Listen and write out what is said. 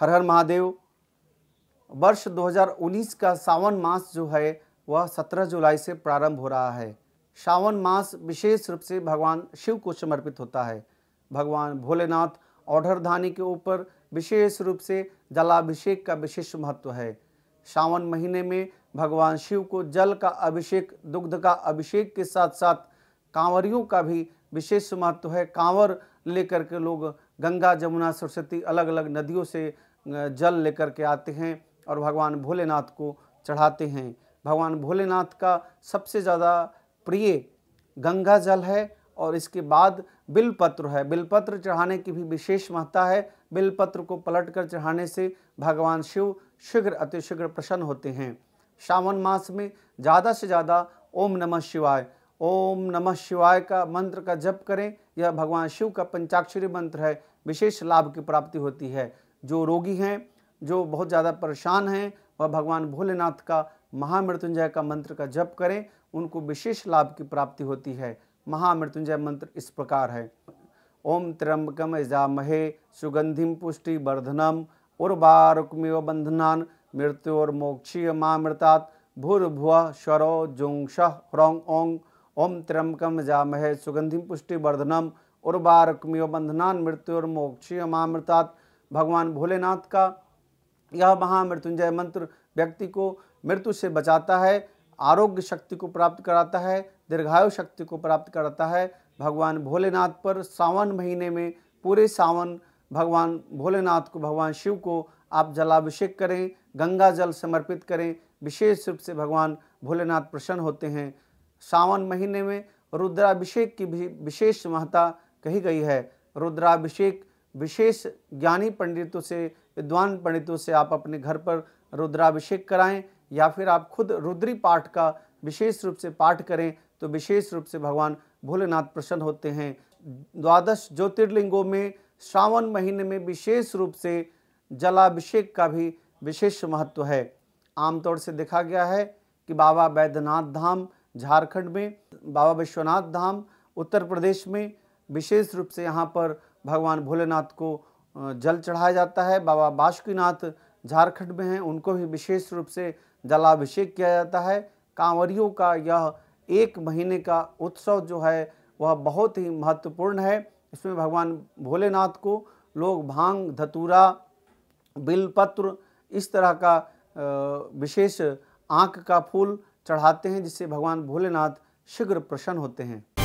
हर हर महादेव वर्ष 2019 का सावन मास जो है वह 17 जुलाई से प्रारंभ हो रहा है सावन मास विशेष रूप से भगवान शिव को समर्पित होता है भगवान भोलेनाथ औढ़धानी के ऊपर विशेष रूप से जलाभिषेक का विशेष महत्व है सावन महीने में भगवान शिव को जल का अभिषेक दुग्ध का अभिषेक के साथ साथ कांवरियों का भी विशेष महत्व है कांवर लेकर के लोग गंगा जमुना सरस्वती अलग अलग नदियों से जल लेकर के आते हैं और भगवान भोलेनाथ को चढ़ाते हैं भगवान भोलेनाथ का सबसे ज़्यादा प्रिय गंगा जल है और इसके बाद बिलपत्र है बिलपत्र चढ़ाने की भी विशेष महत्ता है बिलपत्र को पलट कर चढ़ाने से भगवान शिव शीघ्र अतिशीघ्र प्रसन्न होते हैं श्रावण मास में ज़्यादा से ज़्यादा ओम नमः शिवाय ओम नमः शिवाय का मंत्र का जप करें यह भगवान शिव का पंचाक्षरी मंत्र है विशेष लाभ की प्राप्ति होती है जो रोगी हैं जो बहुत ज़्यादा परेशान हैं वह भगवान भोलेनाथ का महामृत्युंजय का मंत्र का जप करें उनको विशेष लाभ की प्राप्ति होती है महामृत्युंजय मंत्र इस प्रकार है ओम त्र्यंबकम महे सुगंधिम पुष्टि वर्धनम उर्वारुकमिव बंधनान और मोक्षीय महामृतात् भूर्भुव स्वरो जोंश ह्रौं ओं ओम त्र्यंबकम महे सुगंधिम पुष्टि वर्धनम उर्वारुकमिव बंधनान और मोक्षीय महामृतात् भगवान भोलेनाथ का यह महामृत्युंजय मंत्र व्यक्ति को मृत्यु से बचाता है आरोग्य शक्ति को प्राप्त कराता है दीर्घायु शक्ति को प्राप्त कराता है भगवान भोलेनाथ पर सावन महीने में पूरे सावन भगवान भोलेनाथ को भगवान शिव को आप जलाभिषेक करें गंगा जल समर्पित करें विशेष रूप से भगवान भोलेनाथ प्रसन्न होते हैं सावन महीने में रुद्राभिषेक की भी विशेष महत्ता कही गई है रुद्राभिषेक विशेष ज्ञानी पंडितों से विद्वान पंडितों से आप अपने घर पर रुद्राभिषेक कराएं या फिर आप खुद रुद्री पाठ का विशेष रूप से पाठ करें तो विशेष रूप से भगवान भोलेनाथ प्रसन्न होते हैं द्वादश ज्योतिर्लिंगों में श्रावण महीने में विशेष रूप से जलाभिषेक का भी विशेष महत्व है आमतौर से देखा गया है कि बाबा बैद्यनाथ धाम झारखंड में बाबा विश्वनाथ धाम उत्तर प्रदेश में विशेष रूप से यहाँ पर भगवान भोलेनाथ को जल चढ़ाया जाता है बाबा बासुकीनाथ झारखंड में हैं उनको भी विशेष रूप से जलाभिषेक किया जाता है कांवरियों का यह एक महीने का उत्सव जो है वह बहुत ही महत्वपूर्ण है इसमें भगवान भोलेनाथ को लोग भांग धतूरा बिलपत्र इस तरह का विशेष आँख का फूल चढ़ाते हैं जिससे भगवान भोलेनाथ शीघ्र प्रसन्न होते हैं